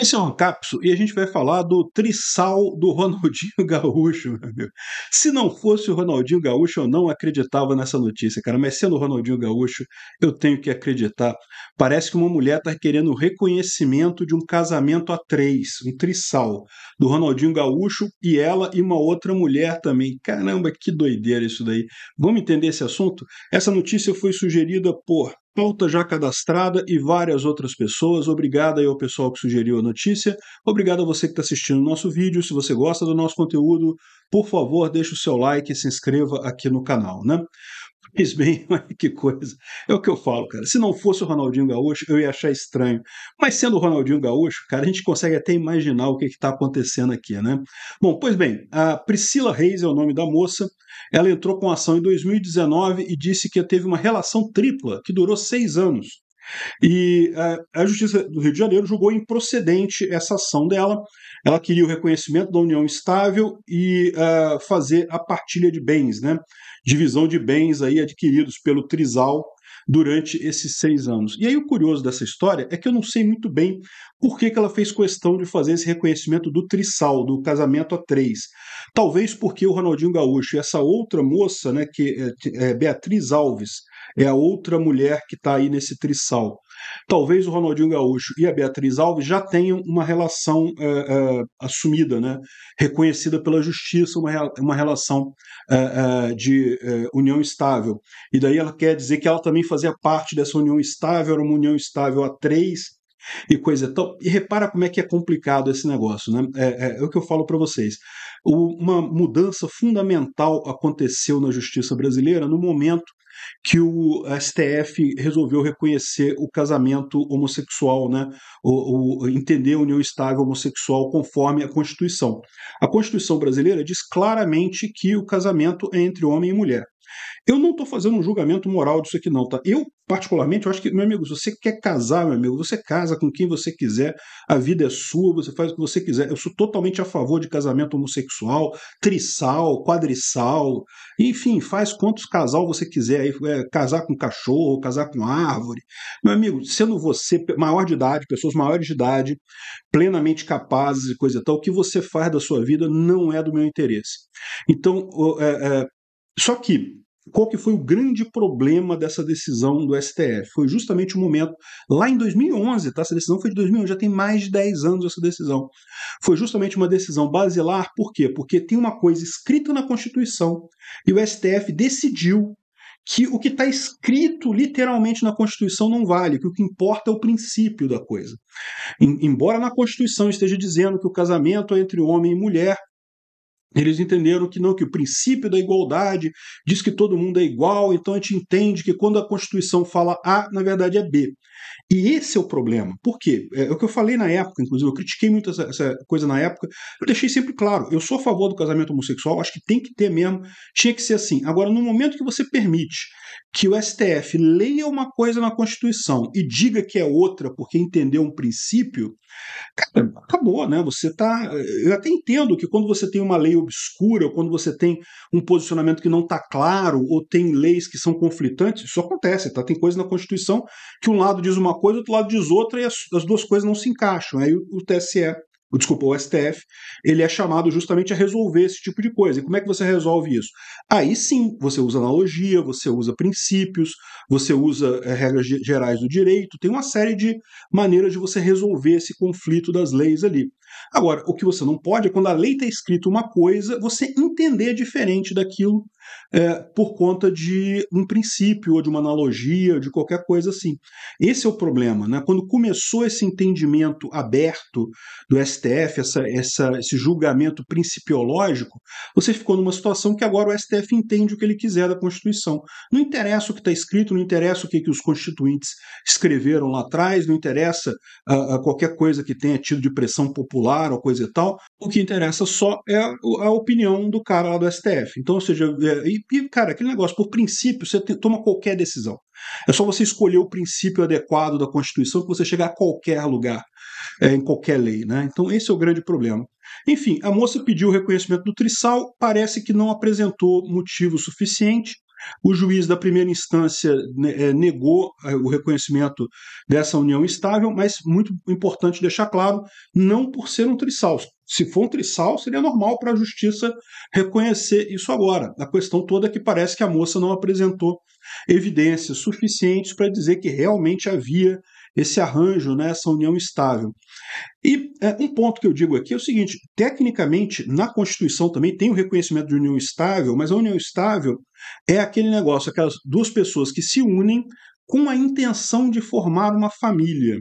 Esse é um capso e a gente vai falar do trissal do Ronaldinho Gaúcho, meu amigo. Se não fosse o Ronaldinho Gaúcho, eu não acreditava nessa notícia, cara. Mas sendo o Ronaldinho Gaúcho, eu tenho que acreditar. Parece que uma mulher está querendo reconhecimento de um casamento a três, um trissal do Ronaldinho Gaúcho e ela e uma outra mulher também. Caramba, que doideira isso daí. Vamos entender esse assunto? Essa notícia foi sugerida por pauta já cadastrada e várias outras pessoas. Obrigado aí ao pessoal que sugeriu a notícia. Obrigado a você que está assistindo o nosso vídeo. Se você gosta do nosso conteúdo, por favor, deixe o seu like e se inscreva aqui no canal, né? fez bem, que coisa. É o que eu falo, cara. Se não fosse o Ronaldinho Gaúcho, eu ia achar estranho. Mas sendo o Ronaldinho Gaúcho, cara, a gente consegue até imaginar o que é está acontecendo aqui, né? Bom, pois bem, a Priscila Reis é o nome da moça. Ela entrou com ação em 2019 e disse que teve uma relação tripla que durou seis anos. E a, eh, a Justiça do Rio de Janeiro julgou improcedente essa ação dela. Ela queria o reconhecimento da união estável e uh, fazer a partilha de bens, né? divisão de bens aí adquiridos pelo Trizal durante esses seis anos. E aí o curioso dessa história é que eu não sei muito bem por que, que ela fez questão de fazer esse reconhecimento do Trisal, do casamento a três. Talvez porque o Ronaldinho Gaúcho e essa outra moça, né, que é, é Beatriz Alves, é a outra mulher que está aí nesse trissal. Talvez o Ronaldinho Gaúcho e a Beatriz Alves já tenham uma relação é, é, assumida, né? reconhecida pela justiça, uma, uma relação é, é de é, união estável. E daí ela quer dizer que ela também fazia parte dessa união estável, era uma união estável a três e coisa e então, tal. E repara como é que é complicado esse negócio, né? É, é, é o que eu falo para vocês uma mudança fundamental aconteceu na justiça brasileira no momento que o STF resolveu reconhecer o casamento homossexual, né? o, o, entender a união estável homossexual conforme a Constituição. A Constituição brasileira diz claramente que o casamento é entre homem e mulher. Eu não estou fazendo um julgamento moral disso aqui, não, tá? Eu, particularmente, eu acho que, meu amigo, se você quer casar, meu amigo, você casa com quem você quiser, a vida é sua, você faz o que você quiser. Eu sou totalmente a favor de casamento homossexual, trissal, quadrissal, enfim, faz quantos casal você quiser aí, é, casar com cachorro, casar com árvore. Meu amigo, sendo você maior de idade, pessoas maiores de idade, plenamente capazes e coisa e tal, o que você faz da sua vida não é do meu interesse. Então, é, é, só que qual que foi o grande problema dessa decisão do STF? Foi justamente o momento, lá em 2011, tá? Essa decisão foi de 2011, já tem mais de 10 anos essa decisão. Foi justamente uma decisão basilar, por quê? Porque tem uma coisa escrita na Constituição e o STF decidiu que o que está escrito literalmente na Constituição não vale, que o que importa é o princípio da coisa. embora na Constituição esteja dizendo que o casamento é entre homem e mulher, eles entenderam que não, que o princípio da igualdade diz que todo mundo é igual, então a gente entende que quando a Constituição fala A, na verdade é B. E esse é o problema. Por quê? É, é o que eu falei na época, inclusive, eu critiquei muito essa, essa coisa na época. Eu deixei sempre claro: eu sou a favor do casamento homossexual, acho que tem que ter mesmo, tinha que ser assim. Agora, no momento que você permite que o STF leia uma coisa na Constituição e diga que é outra porque entendeu um princípio, acabou, né? Você tá. Eu até entendo que quando você tem uma lei meio obscura, ou quando você tem um posicionamento que não está claro, ou tem leis que são conflitantes, isso acontece, tá? Tem coisa na Constituição que um lado diz uma coisa, outro lado diz outra, e as, as duas coisas não se encaixam. Aí o, o TSE desculpa, o STF, ele é chamado justamente a resolver esse tipo de coisa. E como é que você resolve isso? Aí sim, você usa analogia, você usa princípios, você usa é, regras gerais do direito, tem uma série de maneiras de você resolver esse conflito das leis ali. Agora, o que você não pode é quando a lei está escrita uma coisa, você entender diferente daquilo é, por conta de um princípio ou de uma analogia, de qualquer coisa assim. Esse é o problema. Né? Quando começou esse entendimento aberto do STF, essa, essa, esse julgamento principiológico, você ficou numa situação que agora o STF entende o que ele quiser da Constituição. Não interessa o que está escrito, não interessa o que, que os constituintes escreveram lá atrás, não interessa a, a qualquer coisa que tenha tido de pressão popular ou coisa e tal. O que interessa só é a opinião do cara lá do STF. Então, ou seja, é, e, e, cara, aquele negócio, por princípio, você toma qualquer decisão. É só você escolher o princípio adequado da Constituição que você chegar a qualquer lugar, é, em qualquer lei. Né? Então, esse é o grande problema. Enfim, a moça pediu o reconhecimento do trissal, parece que não apresentou motivo suficiente. O juiz da primeira instância né, é, negou é, o reconhecimento dessa união estável, mas muito importante deixar claro, não por ser um trissal, se for um trissal, seria normal para a justiça reconhecer isso agora. A questão toda é que parece que a moça não apresentou evidências suficientes para dizer que realmente havia esse arranjo, né, essa união estável. E é, um ponto que eu digo aqui é o seguinte: tecnicamente, na Constituição também tem o reconhecimento de união estável, mas a união estável é aquele negócio, aquelas duas pessoas que se unem com a intenção de formar uma família.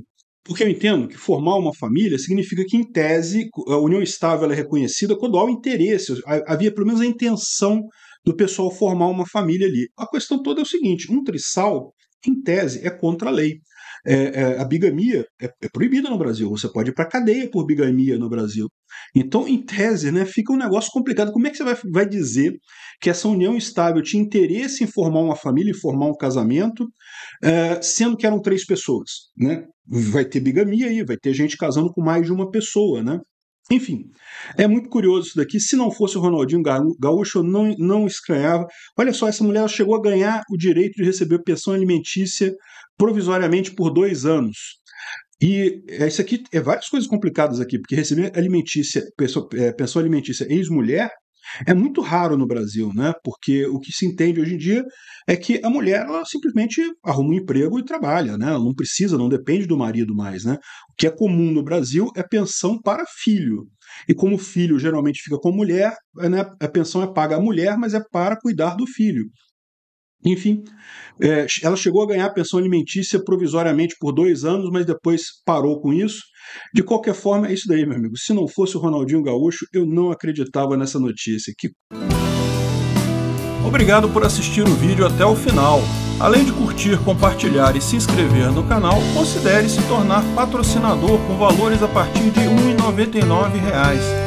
Porque eu entendo que formar uma família significa que, em tese, a união estável é reconhecida quando há o interesse, havia pelo menos a intenção do pessoal formar uma família ali. A questão toda é o seguinte: um trisal em tese, é contra a lei. É, é, a bigamia é, é, proibida no Brasil. Você pode ir para cadeia por bigamia no Brasil. Então, em tese, né, fica um negócio complicado. Como é que você vai, vai dizer que essa união estável tinha interesse em formar uma família e formar um casamento, é, sendo que eram três pessoas? Né? Vai ter bigamia aí, vai ter gente casando com mais de uma pessoa. Né? Enfim, é muito curioso isso daqui. Se não fosse o Ronaldinho Gaúcho, eu não, não estranhava. Olha só, essa mulher chegou a ganhar o direito de receber pensão alimentícia provisoriamente por dois anos. E é, isso aqui é várias coisas complicadas aqui, porque receber alimentícia, pensão, é, alimentícia ex-mulher é muito raro no Brasil, né? Porque o que se entende hoje em dia é que a mulher ela simplesmente arruma um emprego e trabalha, né? Ela não precisa, não depende do marido mais, né? O que é comum no Brasil é pensão para filho. E como o filho geralmente fica com a mulher, né, a pensão é paga à mulher, mas é para cuidar do filho. Enfim, é, ela chegou a ganhar a pensão alimentícia provisoriamente por dois anos, mas depois parou com isso. De qualquer forma, é isso daí, meu amigo. Se não fosse o Ronaldinho Gaúcho, eu não acreditava nessa notícia. Que... Obrigado por assistir o vídeo até o final. Além de curtir, compartilhar e se inscrever no canal, considere se tornar patrocinador com valores a partir de R$ 1,99